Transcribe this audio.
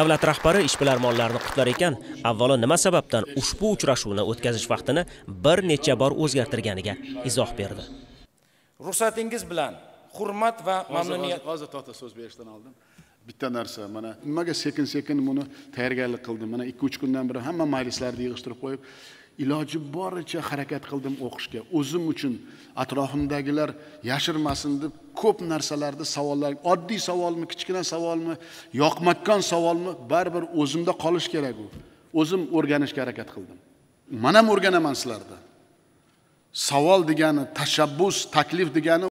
Davlat rahbari ishbilarmonlarni qutlar ekan, avvalo nima sababdan ushbu uchrashuvni o'tkazish vaqtini bir necha bor o'zgartirganiga izoh berdi. Ruxsatingiz bilan hurmat va mamnuniyat. Hozir to'xta so'z berishdan oldin bitta narsa mana nimaga sekin-sekin buni tayyorgarlik qildim. Mana 2-3 kundan beri hamma majlislarni yig'ishtirib qo'yib, iloji boricha harakat qildim o'qishga. O'zim uchun atrofimdagilar yashirmasin deb ko'p narsalarda savollar oddiy savolmi kichkina savolmi yoqmakon savolmi baribir o'zimda qolish kerak u o'zim o'rganishga harakat qildim man ham o'rganaman sizlarda savol degani tashabbus taklif degani